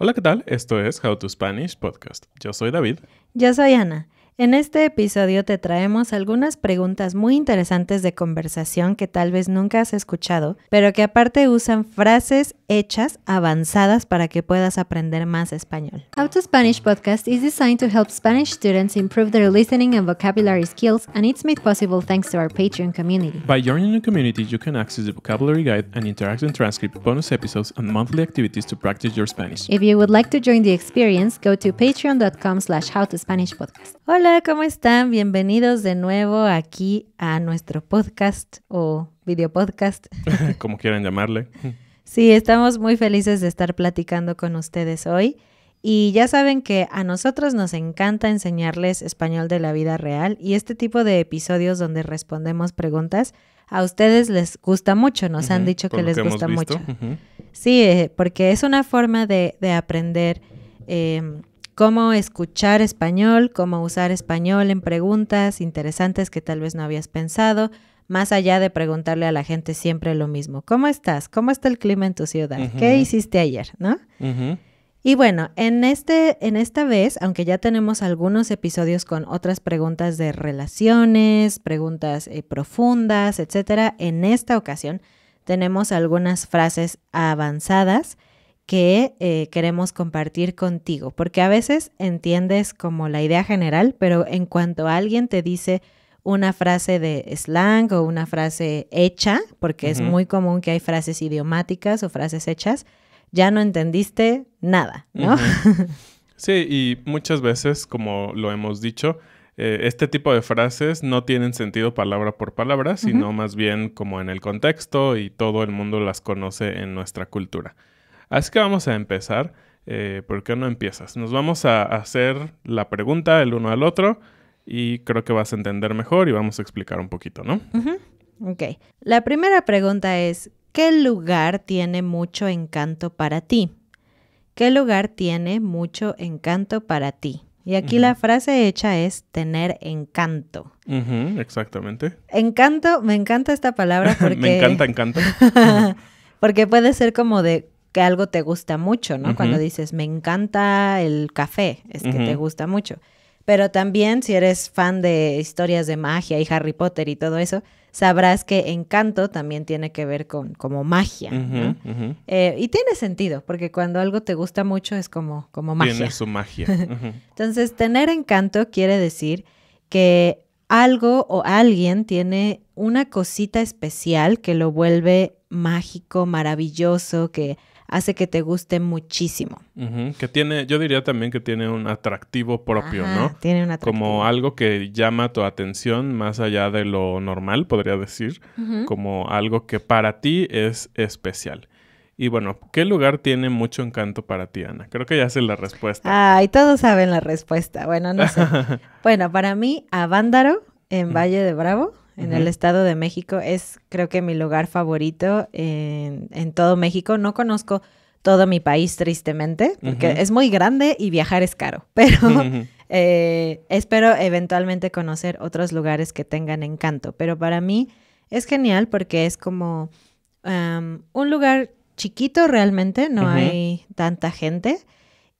Hola, ¿qué tal? Esto es How to Spanish Podcast. Yo soy David. Yo soy Ana. En este episodio te traemos algunas preguntas muy interesantes de conversación que tal vez nunca has escuchado, pero que aparte usan frases hechas avanzadas para que puedas aprender más español. How to Spanish podcast is designed to help Spanish students improve their listening and vocabulary skills, and it's made possible thanks to our Patreon community. By joining the community, you can access the vocabulary guide and interaction transcript, bonus episodes, and monthly activities to practice your Spanish. If you would like to join the experience, go to patreon.com slash howtospanishpodcast. Hola Hola, ¿cómo están? Bienvenidos de nuevo aquí a nuestro podcast o video podcast. Como quieran llamarle. Sí, estamos muy felices de estar platicando con ustedes hoy. Y ya saben que a nosotros nos encanta enseñarles español de la vida real y este tipo de episodios donde respondemos preguntas a ustedes les gusta mucho, nos han dicho que les gusta mucho. Sí, eh, porque es una forma de, aprender em, cómo escuchar español, cómo usar español en preguntas interesantes que tal vez no habías pensado, más allá de preguntarle a la gente siempre lo mismo, ¿cómo estás? ¿Cómo está el clima en tu ciudad? ¿Qué hiciste ayer? ¿No? Y bueno, en, este, en esta vez, aunque ya tenemos algunos episodios con otras preguntas de relaciones, preguntas eh, profundas, etcétera, en esta ocasión tenemos algunas frases avanzadas que eh, queremos compartir contigo, porque a veces entiendes como la idea general, pero en cuanto alguien te dice una frase de slang o una frase hecha, porque es muy común que hay frases idiomáticas o frases hechas, ya no entendiste nada, ¿no? Sí, y muchas veces, como lo hemos dicho, eh, este tipo de frases no tienen sentido palabra por palabra, sino más bien como en el contexto y todo el mundo las conoce en nuestra cultura. Así que vamos a empezar. Eh, ¿Por qué no empiezas? Nos vamos a hacer la pregunta el uno al otro y creo que vas a entender mejor y vamos a explicar un poquito, ¿no? Ok. La primera pregunta es, ¿qué lugar tiene mucho encanto para ti? ¿Qué lugar tiene mucho encanto para ti? Y aquí la frase hecha es tener encanto. exactamente. Encanto, me encanta esta palabra porque... me encanta encanto. porque puede ser como de que algo te gusta mucho, ¿no? Cuando dices, me encanta el café, es que te gusta mucho. Pero también si eres fan de historias de magia y Harry Potter y todo eso, sabrás que encanto también tiene que ver con como magia. ¿no? Eh, y tiene sentido, porque cuando algo te gusta mucho es como, como magia. Tiene su magia. Entonces, tener encanto quiere decir que algo o alguien tiene una cosita especial que lo vuelve mágico, maravilloso, que hace que te guste muchísimo. Que tiene, yo diría también que tiene un atractivo propio, ¿no? Tiene un atractivo. Como algo que llama tu atención más allá de lo normal, podría decir, como algo que para ti es especial. Y bueno, ¿qué lugar tiene mucho encanto para ti, Ana? Creo que ya sé la respuesta. Ay, todos saben la respuesta. Bueno, no sé. bueno, para mí, Avándaro, en Valle de Bravo, en el Estado de México. Es creo que mi lugar favorito en, todo México. No conozco todo mi país, tristemente, porque es muy grande y viajar es caro, pero eh, espero eventualmente conocer otros lugares que tengan encanto. Pero para mí es genial porque es como un lugar chiquito realmente, no hay tanta gente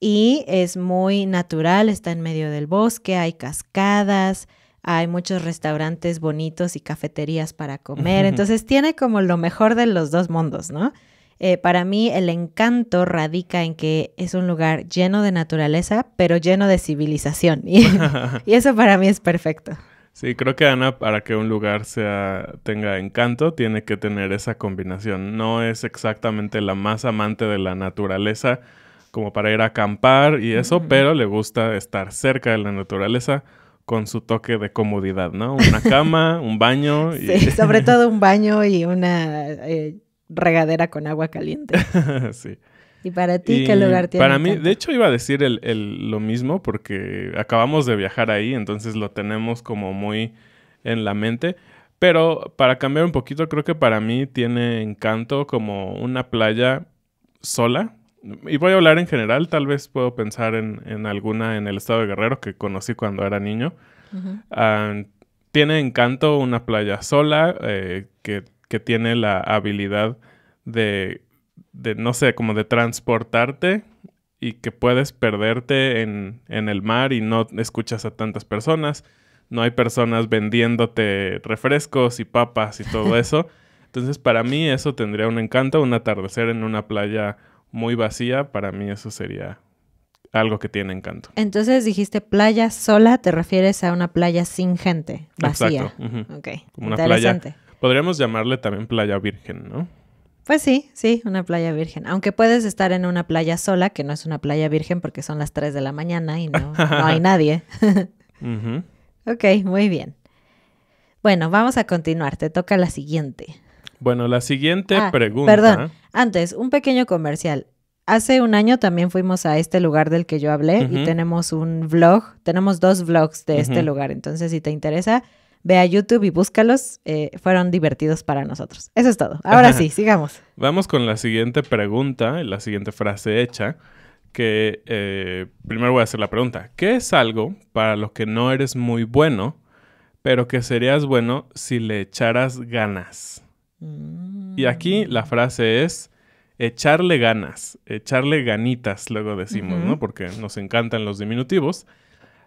y es muy natural, está en medio del bosque, hay cascadas, hay muchos restaurantes bonitos y cafeterías para comer, entonces tiene como lo mejor de los dos mundos, ¿no? Eh, para mí el encanto radica en que es un lugar lleno de naturaleza, pero lleno de civilización. Y, eso para mí es perfecto. Sí, creo que Ana, para que un lugar sea, tenga encanto, tiene que tener esa combinación. No es exactamente la más amante de la naturaleza como para ir a acampar y eso, mm. pero le gusta estar cerca de la naturaleza con su toque de comodidad, ¿no? Una cama, un baño. Y... Sí, sobre todo un baño y una eh, regadera con agua caliente. sí. ¿Y para ti qué lugar tiene? Para mí, de hecho, iba a decir el, el, lo mismo porque acabamos de viajar ahí, entonces lo tenemos como muy en la mente. Pero para cambiar un poquito, creo que para mí tiene encanto como una playa sola, y voy a hablar en general, tal vez puedo pensar en, en alguna en el estado de Guerrero que conocí cuando era niño. Ah, tiene encanto una playa sola eh, que, tiene la habilidad de, de, no sé, como de transportarte y que puedes perderte en, en el mar y no escuchas a tantas personas. No hay personas vendiéndote refrescos y papas y todo eso. Entonces, para mí eso tendría un encanto, un atardecer en una playa muy vacía, para mí eso sería algo que tiene encanto. Entonces dijiste playa sola, te refieres a una playa sin gente, vacía. Exacto. Ok. interesante. Podríamos llamarle también playa virgen, ¿no? Pues sí, sí, una playa virgen. Aunque puedes estar en una playa sola, que no es una playa virgen porque son las 3 de la mañana y no, hay nadie. Ok, muy bien. Bueno, vamos a continuar. Te toca la siguiente. Bueno, la siguiente ah, pregunta. Perdón, antes, un pequeño comercial. Hace un año también fuimos a este lugar del que yo hablé y tenemos un vlog, tenemos dos vlogs de este lugar. Entonces, si te interesa, ve a YouTube y búscalos. Eh, fueron divertidos para nosotros. Eso es todo. Ahora sí, sigamos. Vamos con la siguiente pregunta, la siguiente frase hecha, que eh, primero voy a hacer la pregunta. ¿Qué es algo para lo que no eres muy bueno, pero que serías bueno si le echaras ganas? Y aquí mm. la frase es echarle ganas, echarle ganitas, luego decimos, ¿no? Porque nos encantan los diminutivos.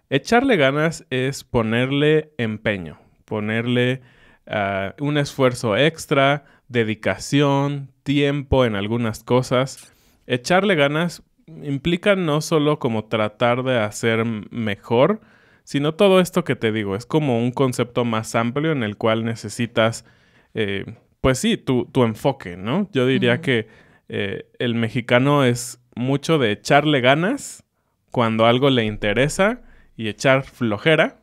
Echarle ganas es ponerle empeño, ponerle ah, un esfuerzo extra, dedicación, tiempo en algunas cosas. Echarle ganas implica no solo como tratar de hacer mejor, sino todo esto que te digo. Es como un concepto más amplio en el cual necesitas eh, pues sí, tu, tu enfoque, ¿no? Yo diría que eh, el mexicano es mucho de echarle ganas cuando algo le interesa y echar flojera,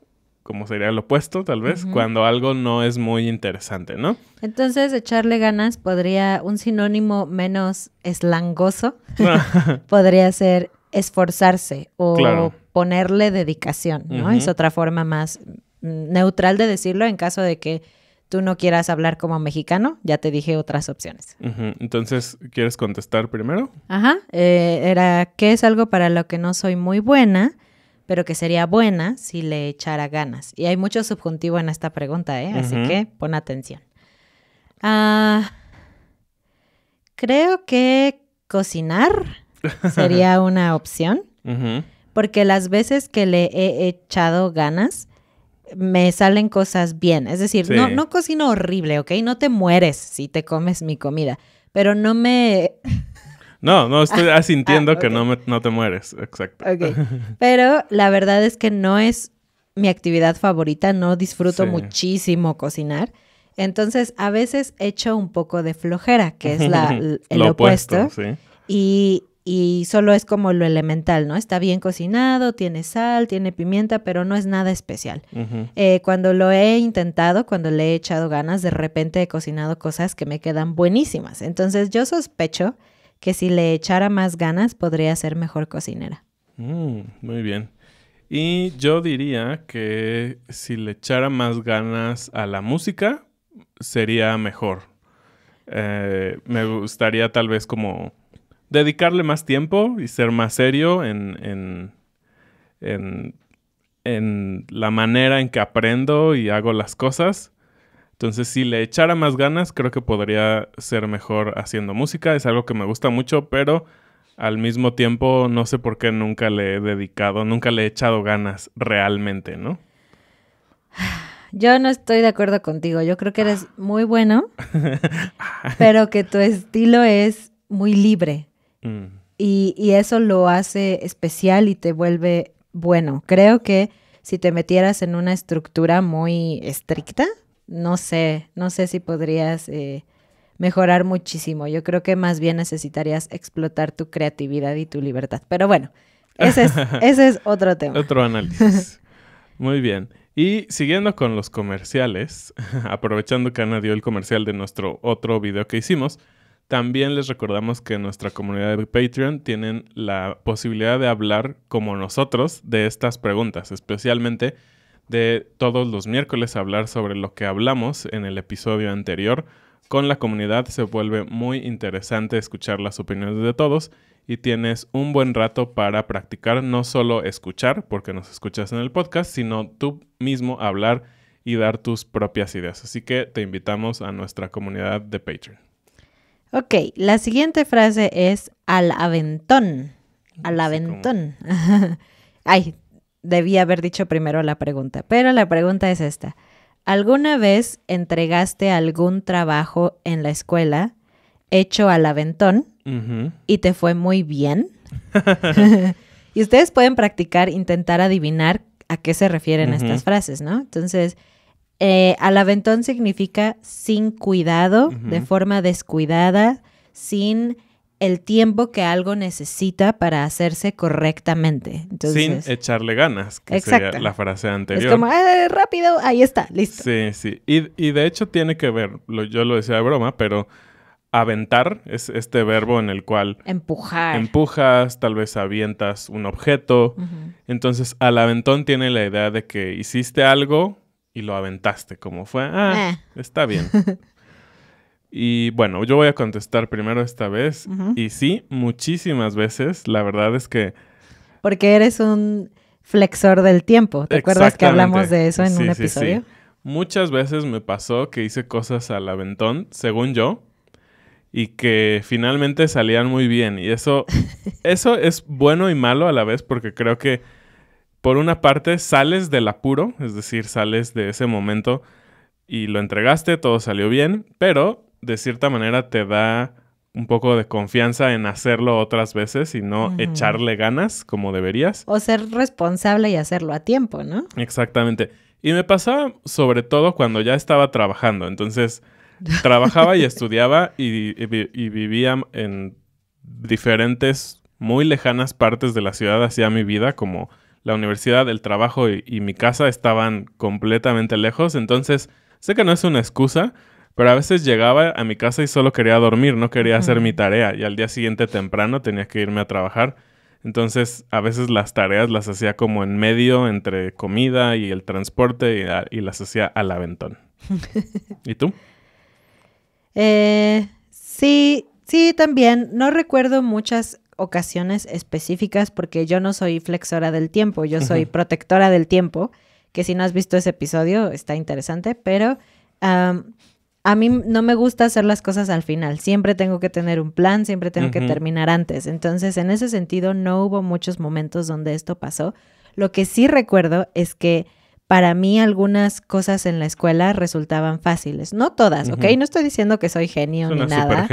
como sería lo opuesto tal vez, cuando algo no es muy interesante, ¿no? Entonces, echarle ganas podría, un sinónimo menos eslangoso, podría ser esforzarse o ponerle dedicación, ¿no? Es otra forma más mm, neutral de decirlo en caso de que tú no quieras hablar como mexicano, ya te dije otras opciones. Entonces, ¿quieres contestar primero? Ajá, eh, era, ¿qué es algo para lo que no soy muy buena? pero que sería buena si le echara ganas. Y hay mucho subjuntivo en esta pregunta, ¿eh? Así que pon atención. Ah, creo que cocinar sería una opción, porque las veces que le he echado ganas, me salen cosas bien. Es decir, no, no cocino horrible, ¿ok? No te mueres si te comes mi comida, pero no me... No, no, estoy ah, asintiendo que no, me, no te mueres, exacto. Pero la verdad es que no es mi actividad favorita, no disfruto muchísimo cocinar. Entonces, a veces echo un poco de flojera, que es la, el opuesto. Y y solo es como lo elemental, ¿no? Está bien cocinado, tiene sal, tiene pimienta, pero no es nada especial. Eh, cuando lo he intentado, cuando le he echado ganas, de repente he cocinado cosas que me quedan buenísimas. Entonces yo sospecho que si le echara más ganas podría ser mejor cocinera. Mm, muy bien. Y yo diría que si le echara más ganas a la música, sería mejor. Eh, me gustaría tal vez como dedicarle más tiempo y ser más serio en, la manera en que aprendo y hago las cosas. Entonces, si le echara más ganas, creo que podría ser mejor haciendo música. Es algo que me gusta mucho, pero al mismo tiempo no sé por qué nunca le he dedicado, nunca le he echado ganas realmente, ¿no? Yo no estoy de acuerdo contigo. Yo creo que eres ah. muy bueno, pero que tu estilo es muy libre. Mm. Y, eso lo hace especial y te vuelve bueno. Creo que si te metieras en una estructura muy estricta, no sé, no sé si podrías eh, mejorar muchísimo. Yo creo que más bien necesitarías explotar tu creatividad y tu libertad. Pero bueno, es, ese es otro tema. Otro análisis. Muy bien. Y siguiendo con los comerciales, aprovechando que Ana dio el comercial de nuestro otro video que hicimos, también les recordamos que en nuestra comunidad de Patreon tienen la posibilidad de hablar como nosotros de estas preguntas, especialmente de todos los miércoles hablar sobre lo que hablamos en el episodio anterior. Con la comunidad se vuelve muy interesante escuchar las opiniones de todos y tienes un buen rato para practicar no solo escuchar, porque nos escuchas en el podcast, sino tú mismo hablar y dar tus propias ideas. Así que te invitamos a nuestra comunidad de Patreon. Ok, la siguiente frase es al aventón. Mm, al aventón. Ay, debía haber dicho primero la pregunta, pero la pregunta es esta. ¿Alguna vez entregaste algún trabajo en la escuela hecho al aventón y te fue muy bien? y ustedes pueden practicar, intentar adivinar a qué se refieren estas frases, ¿no? Entonces, eh, al aventón significa sin cuidado, de forma descuidada, sin el tiempo que algo necesita para hacerse correctamente. sin echarle ganas, que Sería la frase anterior. Es como, ah, rápido, ahí está, listo. Sí, sí. Y, de hecho tiene que ver, yo lo decía de broma, pero aventar es este verbo en el cual... Empujar. Empujas, tal vez avientas un objeto. Entonces, al aventón tiene la idea de que hiciste algo y lo aventaste como fue. Ah, eh". está bien. y bueno, yo voy a contestar primero esta vez. Y sí, muchísimas veces. La verdad es que... Porque eres un flexor del tiempo. ¿Te acuerdas que hablamos de eso en un episodio? Muchas veces me pasó que hice cosas al aventón, según yo, y que finalmente salían muy bien. Y eso, eso es bueno y malo a la vez porque creo que por una parte sales del apuro, es decir, sales de ese momento y lo entregaste, todo salió bien, pero de cierta manera te da un poco de confianza en hacerlo otras veces y no echarle ganas como deberías. O ser responsable y hacerlo a tiempo, ¿no? Exactamente. Y me pasaba sobre todo cuando ya estaba trabajando. Entonces, trabajaba y estudiaba y, y, vivía en diferentes, muy lejanas partes de la ciudad, hacía mi vida como la universidad, el trabajo y, mi casa estaban completamente lejos, entonces sé que no es una excusa, pero a veces llegaba a mi casa y solo quería dormir, no quería hacer mi tarea y al día siguiente temprano tenía que irme a trabajar. Entonces a veces las tareas las hacía como en medio entre comida y el transporte y, y las hacía al aventón. ¿Y tú? Eh, sí, sí, también. No recuerdo muchas ocasiones específicas porque yo no soy flexora del tiempo, yo soy protectora del tiempo, que si no has visto ese episodio está interesante, pero a mí no me gusta hacer las cosas al final, siempre tengo que tener un plan, siempre tengo que terminar antes, entonces en ese sentido no hubo muchos momentos donde esto pasó. Lo que sí recuerdo es que para mí algunas cosas en la escuela resultaban fáciles. No todas, ¿ok? No estoy diciendo que soy genio ni nada.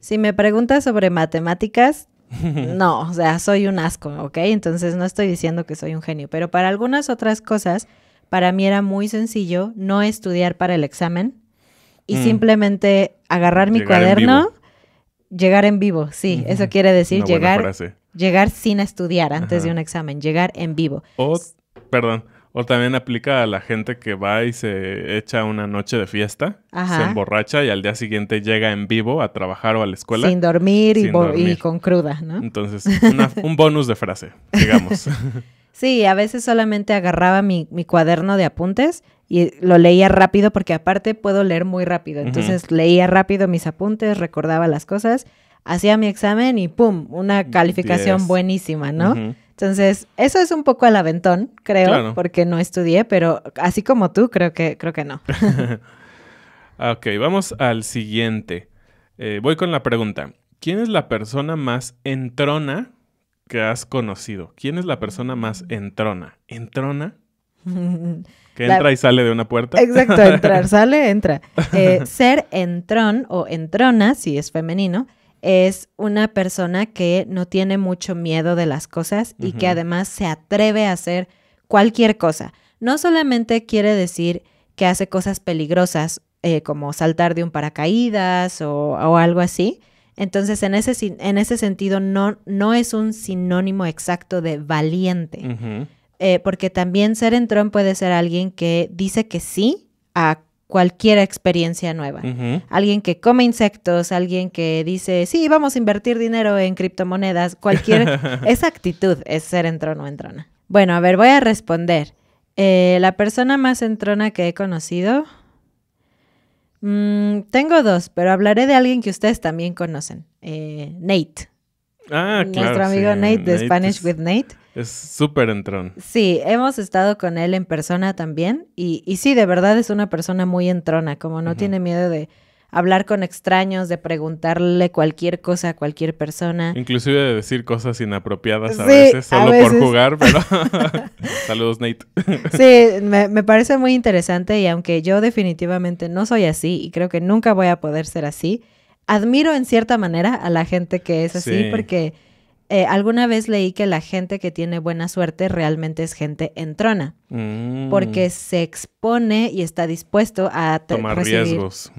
Si me preguntas sobre matemáticas, No, o sea, soy un asco, ¿ok? Entonces no estoy diciendo que soy un genio, pero para algunas otras cosas, para mí era muy sencillo no estudiar para el examen y mm. simplemente agarrar mi cuaderno, llegar en vivo, sí, eso quiere decir llegar, llegar sin estudiar antes de un examen, llegar en vivo. perdón, o también aplica a la gente que va y se echa una noche de fiesta, se emborracha y al día siguiente llega en vivo a trabajar o a la escuela. Sin dormir, y, con cruda, ¿no? Entonces, un bonus de frase, digamos. sí, a veces solamente agarraba mi, mi, cuaderno de apuntes y lo leía rápido porque aparte puedo leer muy rápido. Entonces leía rápido mis apuntes, recordaba las cosas, hacía mi examen y ¡pum! Una calificación buenísima, ¿no? Entonces, eso es un poco al aventón, creo, porque no estudié, pero así como tú, creo que, creo que no. ok, vamos al siguiente. Eh, voy con la pregunta. ¿Quién es la persona más entrona que has conocido? ¿Quién es la persona más mm. entrona? ¿Entrona? Que entra y sale de una puerta. Exacto, entrar, sale, entra. Eh, ser entrón o entrona, si es femenino, es una persona que no tiene mucho miedo de las cosas y que además se atreve a hacer cualquier cosa. No solamente quiere decir que hace cosas peligrosas eh, como saltar de un paracaídas o, algo así. Entonces, en ese, en ese sentido, no, no, es un sinónimo exacto de valiente, eh, porque también ser entrón puede ser alguien que dice que sí a cualquier experiencia nueva. Alguien que come insectos, alguien que dice, sí, vamos a invertir dinero en criptomonedas, cualquier... esa actitud es ser entrona o entrona. Bueno, a ver, voy a responder. Eh, la persona más entrona que he conocido... Mm, tengo dos, pero hablaré de alguien que ustedes también conocen. Eh, Nate. Ah, claro. Nuestro amigo Nate de Spanish with Nate. Es súper entrón. Sí, hemos estado con él en persona también y, y, sí, de verdad es una persona muy entrona, como no tiene miedo de hablar con extraños, de preguntarle cualquier cosa a cualquier persona. Inclusive de decir cosas inapropiadas a veces, solo por jugar, pero... Saludos, Nate. sí, me, parece muy interesante y aunque yo definitivamente no soy así y creo que nunca voy a poder ser así, admiro en cierta manera a la gente que es así porque eh, alguna vez leí que la gente que tiene buena suerte realmente es gente entrona, mm. porque se expone y está dispuesto a tomar riesgos.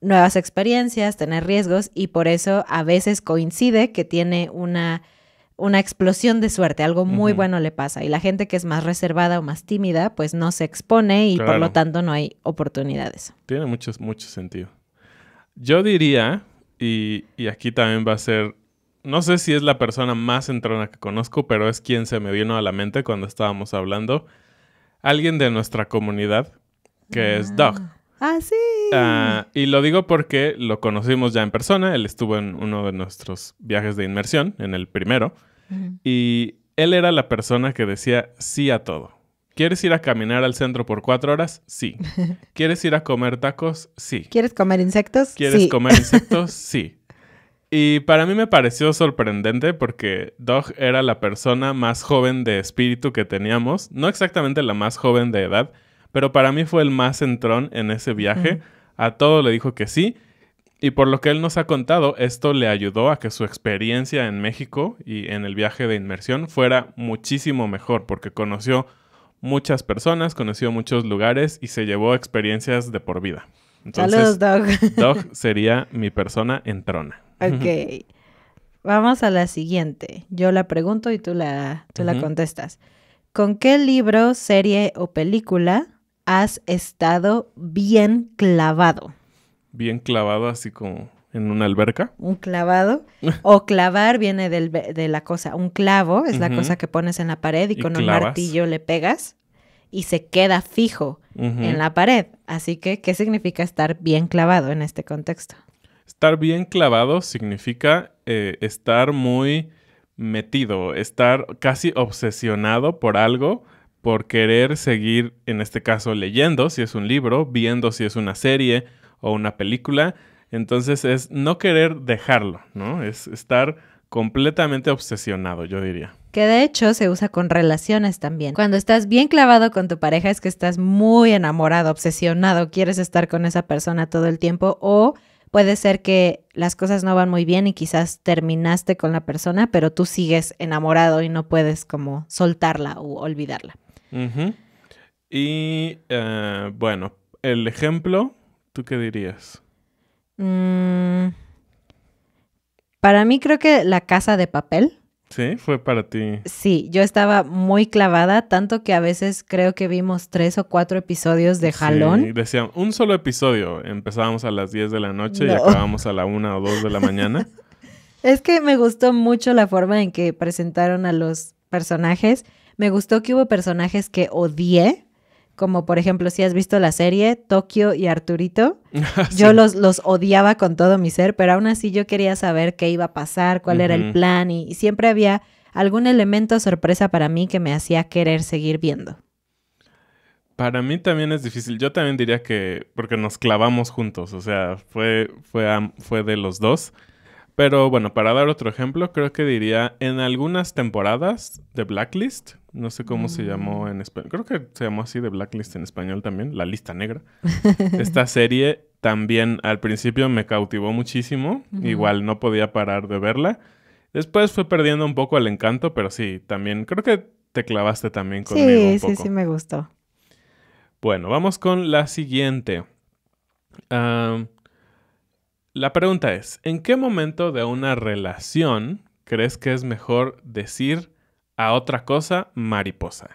Nuevas experiencias, tener riesgos y por eso a veces coincide que tiene una, una explosión de suerte, algo muy bueno le pasa. Y la gente que es más reservada o más tímida, pues no se expone y por lo tanto no hay oportunidades. Tiene mucho, mucho sentido. Yo diría, y, y aquí también va a ser no sé si es la persona más entrona que conozco, pero es quien se me vino a la mente cuando estábamos hablando. Alguien de nuestra comunidad, que ah. es Doug. Ah, sí. Ah, y lo digo porque lo conocimos ya en persona. Él estuvo en uno de nuestros viajes de inmersión, en el primero. Y él era la persona que decía sí a todo. ¿Quieres ir a caminar al centro por cuatro horas? Sí. ¿Quieres ir a comer tacos? Sí. ¿Quieres comer insectos? ¿Quieres comer insectos? Sí. Y para mí me pareció sorprendente porque Doug era la persona más joven de espíritu que teníamos, no exactamente la más joven de edad, pero para mí fue el más entrón en ese viaje. A todo le dijo que sí. Y por lo que él nos ha contado, esto le ayudó a que su experiencia en México y en el viaje de inmersión fuera muchísimo mejor, porque conoció muchas personas, conoció muchos lugares y se llevó experiencias de por vida. Entonces, Saludos, Doug sería mi persona entrona. Ok. Vamos a la siguiente. Yo la pregunto y tú la, tú la contestas. ¿Con qué libro, serie o película has estado bien clavado? Bien clavado, así como en una alberca. Un clavado. o clavar viene del, de la cosa. Un clavo es la cosa que pones en la pared y, con un martillo le pegas y se queda fijo en la pared. Así que, ¿qué significa estar bien clavado en este contexto? Estar bien clavado significa eh, estar muy metido, estar casi obsesionado por algo, por querer seguir, en este caso, leyendo si es un libro, viendo si es una serie o una película. Entonces es no querer dejarlo, ¿no? Es estar completamente obsesionado, yo diría. Que de hecho se usa con relaciones también. Cuando estás bien clavado con tu pareja es que estás muy enamorado, obsesionado, quieres estar con esa persona todo el tiempo o Puede ser que las cosas no van muy bien y quizás terminaste con la persona, pero tú sigues enamorado y no puedes como soltarla o olvidarla. Y eh, bueno, el ejemplo, ¿tú qué dirías? Mm, para mí creo que la casa de papel Sí, fue para ti. Sí, yo estaba muy clavada, tanto que a veces creo que vimos tres o cuatro episodios de jalón. decían, un solo episodio. Empezábamos a las 10 de la noche y acabábamos a la 1 o 2 de la mañana. es que me gustó mucho la forma en que presentaron a los personajes. Me gustó que hubo personajes que odié, como por ejemplo si has visto la serie Tokio y Arturito, ah, yo los, odiaba con todo mi ser, pero aún así yo quería saber qué iba a pasar, cuál era el plan y, siempre había algún elemento sorpresa para mí que me hacía querer seguir viendo. Para mí también es difícil, yo también diría que porque nos clavamos juntos, o sea, fue, fue, fue de los dos. Pero bueno, para dar otro ejemplo, creo que diría en algunas temporadas de Blacklist, no sé cómo se mm. llamó en español. Creo que se llamó así de Blacklist en español también, La Lista Negra. Esta serie también al principio me cautivó muchísimo. Igual no podía parar de verla. Después fue perdiendo un poco el encanto, pero sí, también creo que te clavaste también conmigo. Sí, un poco. sí, sí, me gustó. Bueno, vamos con la siguiente. la pregunta es, ¿en qué momento de una relación crees que es mejor decir a otra cosa mariposa.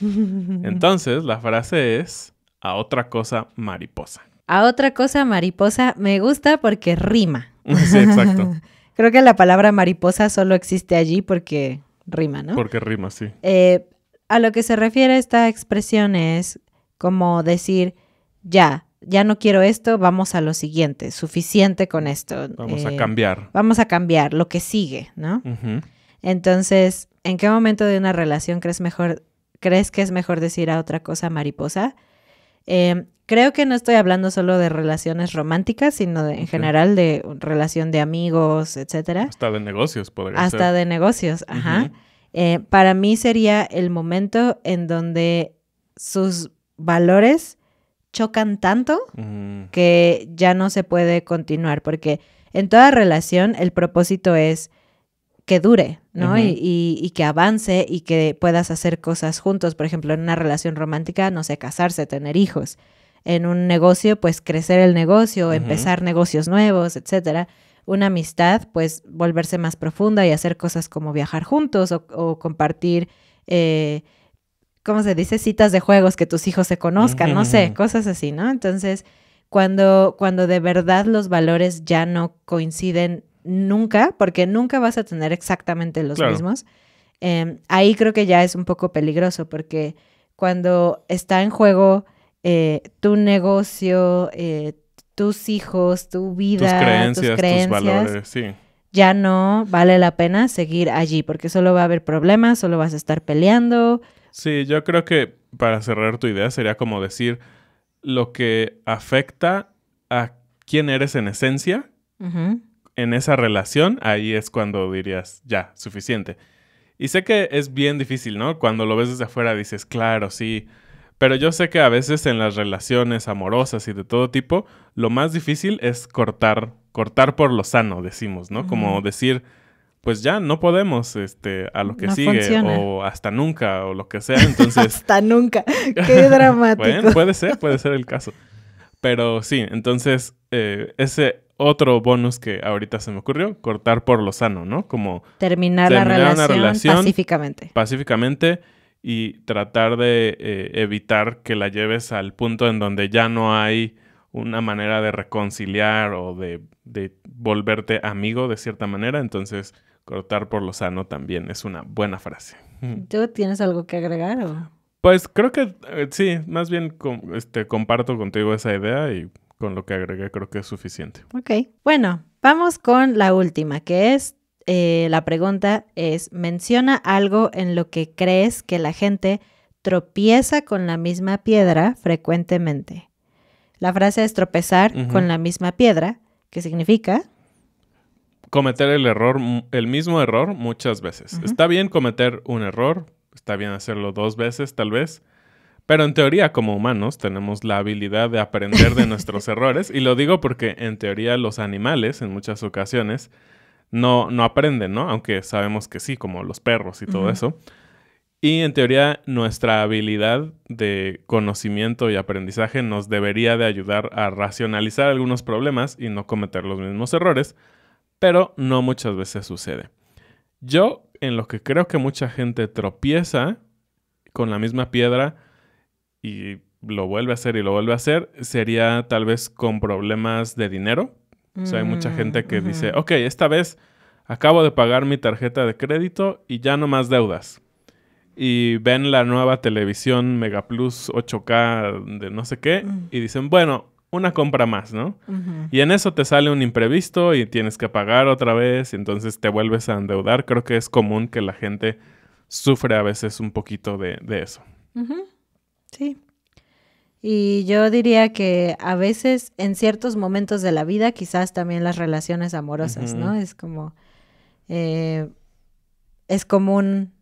Entonces, la frase es a otra cosa mariposa. A otra cosa mariposa me gusta porque rima. Sí, exacto. Creo que la palabra mariposa solo existe allí porque rima, ¿no? Porque rima, sí. Eh, a lo que se refiere esta expresión es como decir, ya, ya no quiero esto, vamos a lo siguiente, suficiente con esto. Vamos a eh, cambiar. Vamos a cambiar lo que sigue, ¿no? Entonces, ¿En qué momento de una relación crees mejor, crees que es mejor decir a otra cosa mariposa? Eh, creo que no estoy hablando solo de relaciones románticas, sino en general de relación de amigos, etcétera. Hasta de negocios, podría ser. Hasta de negocios, ajá. Eh, para mí sería el momento en donde sus valores chocan tanto que ya no se puede continuar, porque en toda relación el propósito es que dure, ¿no? y, que avance y que puedas hacer cosas juntos. Por ejemplo, en una relación romántica, no sé, casarse, tener hijos. En un negocio, pues crecer el negocio, empezar negocios nuevos, etcétera. Una amistad, pues volverse más profunda y hacer cosas como viajar juntos o, compartir, eh, ¿cómo se dice? Citas de juegos que tus hijos se conozcan, no sé, cosas así, ¿no? Entonces, cuando, cuando de verdad los valores ya no coinciden nunca, porque nunca vas a tener exactamente los mismos, em, ahí creo que ya es un poco peligroso, porque cuando está en juego eh, tu negocio, eh, tus hijos, tu vida, tus creencias, tus, valores, sí. Ya no vale la pena seguir allí, porque solo va a haber problemas, solo vas a estar peleando. Sí, yo creo que para cerrar tu idea sería como decir lo que afecta a quién eres en esencia, en esa relación, ahí es cuando dirías, ya, suficiente. Y sé que es bien difícil, ¿no? Cuando lo ves desde afuera dices, claro, sí. Pero yo sé que a veces en las relaciones amorosas y de todo tipo, lo más difícil es cortar, cortar por lo sano, decimos, ¿no? Como decir, pues ya no podemos, este, a lo que sigue, o hasta nunca, o lo que sea, entonces... hasta nunca, qué dramático. puede ser, puede ser el caso. Pero sí, entonces eh, ese, otro bonus que ahorita se me ocurrió, cortar por lo sano, ¿no? Como terminar, la relación, pacíficamente. Pacíficamente y tratar de eh, evitar que la lleves al punto en donde ya no hay una manera de reconciliar o de, volverte amigo de cierta manera. Entonces, cortar por lo sano también es una buena frase. ¿Tú tienes algo que agregar Pues creo que eh, sí, más bien este, comparto contigo esa idea y con lo que agregué creo que es suficiente. Ok. Bueno, vamos con la última, que es, eh, la pregunta es, menciona algo en lo que crees que la gente tropieza con la misma piedra frecuentemente. La frase es tropezar con la misma piedra, ¿Qué significa... Cometer el error, el mismo error muchas veces. Está bien cometer un error, está bien hacerlo dos veces tal vez, pero en teoría, como humanos, tenemos la habilidad de aprender de nuestros errores. Y lo digo porque en teoría los animales, en muchas ocasiones, no, aprenden, ¿no? Aunque sabemos que sí, como los perros y todo eso. Y en teoría, nuestra habilidad de conocimiento y aprendizaje nos debería de ayudar a racionalizar algunos problemas y no cometer los mismos errores, pero no muchas veces sucede. Yo, en lo que creo que mucha gente tropieza con la misma piedra, y lo vuelve a hacer y lo vuelve a hacer, sería tal vez con problemas de dinero. o sea, hay mucha mm, gente que dice, ok, esta vez acabo de pagar mi tarjeta de crédito y ya no más deudas. Y ven la nueva televisión Mega Plus 8K de no sé qué mm. y dicen, bueno, una compra más, ¿no? Y en eso te sale un imprevisto y tienes que pagar otra vez y entonces te vuelves a endeudar. Creo que es común que la gente sufre a veces un poquito de, eso. Sí. Y yo diría que a veces en ciertos momentos de la vida, quizás también las relaciones amorosas, ¿no? Es como, eh, es común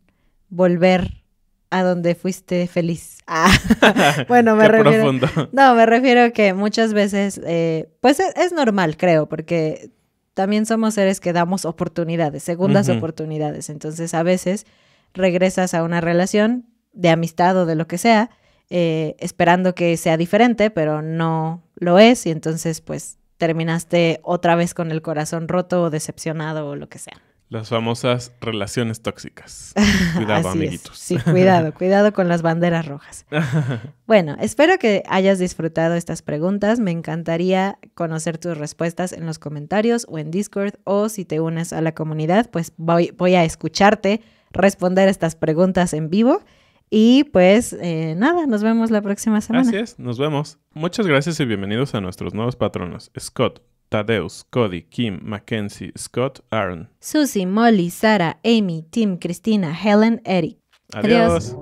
volver a donde fuiste feliz. Ah, bueno, me refiero. No, me refiero que muchas veces, eh, pues e, es, normal, creo, porque también somos seres que damos oportunidades, segundas oportunidades. Entonces, a veces regresas a una relación de amistad o de lo que sea eh, esperando que sea diferente, pero no lo es y entonces pues terminaste otra vez con el corazón roto o decepcionado o lo que sea. Las famosas relaciones tóxicas. Cuidado, amiguitos. Sí, cuidado, cuidado con las banderas rojas. Bueno, espero que hayas disfrutado estas preguntas. Me encantaría conocer tus respuestas en los comentarios o en Discord o si te unes a la comunidad, pues voy a escucharte responder estas preguntas en vivo. Y pues eh, nada, nos vemos la próxima semana. Así es, nos vemos. Muchas gracias y bienvenidos a nuestros nuevos patronos. Scott, Tadeus, Cody, Kim, Mackenzie, Scott, Aaron. Susie, Molly, Sara, Amy, Tim, Cristina, Helen, Eric. Adiós.